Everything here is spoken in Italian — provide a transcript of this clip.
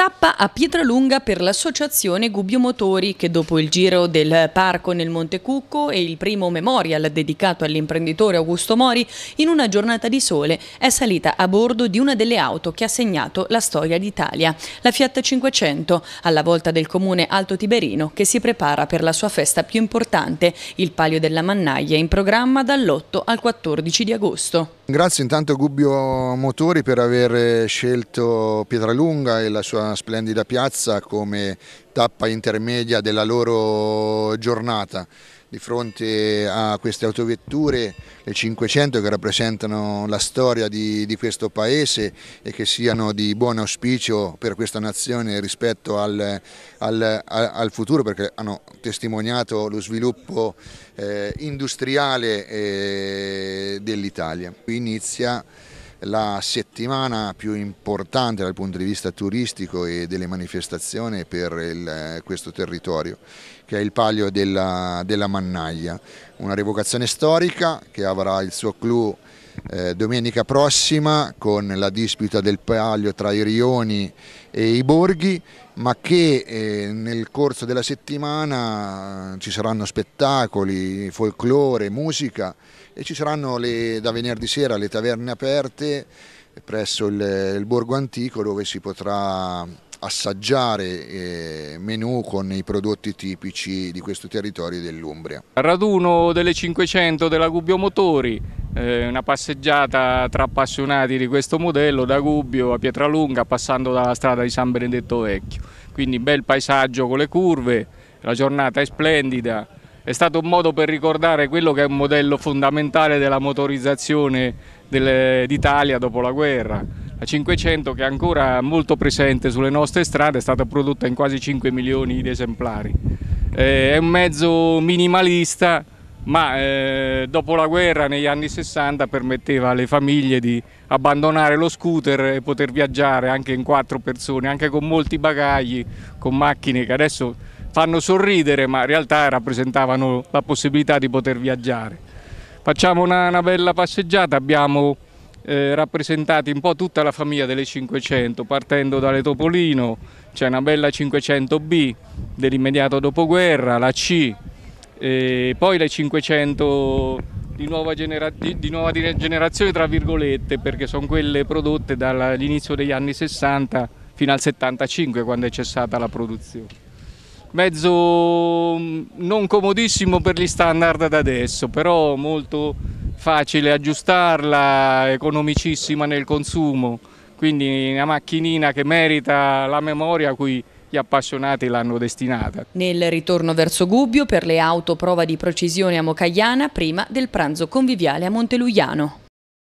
Tappa a Pietralunga per l'associazione Gubbio Motori che dopo il giro del parco nel Monte Cucco e il primo memorial dedicato all'imprenditore Augusto Mori, in una giornata di sole è salita a bordo di una delle auto che ha segnato la storia d'Italia, la Fiat 500, alla volta del comune Alto Tiberino che si prepara per la sua festa più importante, il Palio della Mannaia, in programma dall'8 al 14 di agosto. Grazie intanto Gubbio Motori per aver scelto Pietralunga e la sua splendida piazza come tappa intermedia della loro giornata di fronte a queste autovetture, le 500 che rappresentano la storia di, di, questo paese e che siano di buon auspicio per questa nazione rispetto al, al, al futuro perché hanno testimoniato lo sviluppo eh, industriale eh, dell'Italia. Qui inizia la settimana più importante dal punto di vista turistico e delle manifestazioni per il, eh, questo territorio, che è il Palio della, della Mannaia, una revocazione storica che avrà il suo clou eh, domenica prossima con la disputa del palio tra i rioni e i borghi ma che eh, nel corso della settimana ci saranno spettacoli, folklore, musica e ci saranno le, da venerdì sera le taverne aperte presso il, il Borgo Antico dove si potrà assaggiare eh, menù con i prodotti tipici di questo territorio dell'Umbria. Raduno delle 500 della Gubbio Motori, eh, una passeggiata tra appassionati di questo modello da Gubbio a Pietralunga passando dalla strada di San Benedetto Vecchio, quindi bel paesaggio con le curve, la giornata è splendida, è stato un modo per ricordare quello che è un modello fondamentale della motorizzazione d'Italia dopo la guerra. La 500 che è ancora molto presente sulle nostre strade è stata prodotta in quasi 5 milioni di esemplari. Eh, è un mezzo minimalista ma eh, dopo la guerra negli anni 60 permetteva alle famiglie di abbandonare lo scooter e poter viaggiare anche in quattro persone, anche con molti bagagli, con macchine che adesso fanno sorridere ma in realtà rappresentavano la possibilità di poter viaggiare. Facciamo una, una bella passeggiata, abbiamo eh, rappresentati un po' tutta la famiglia delle 500, partendo dalle Topolino, c'è una bella 500B dell'immediato dopoguerra, la C, e poi le 500 di nuova, di, di nuova, generazione, tra virgolette, perché sono quelle prodotte dall'inizio degli anni 60 fino al 75 quando è cessata la produzione mezzo mm, non comodissimo per gli standard ad adesso, però molto facile aggiustarla, economicissima nel consumo, quindi una macchinina che merita la memoria a cui gli appassionati l'hanno destinata. Nel ritorno verso Gubbio per le auto prova di precisione a Mocagliana prima del pranzo conviviale a Monteluiano.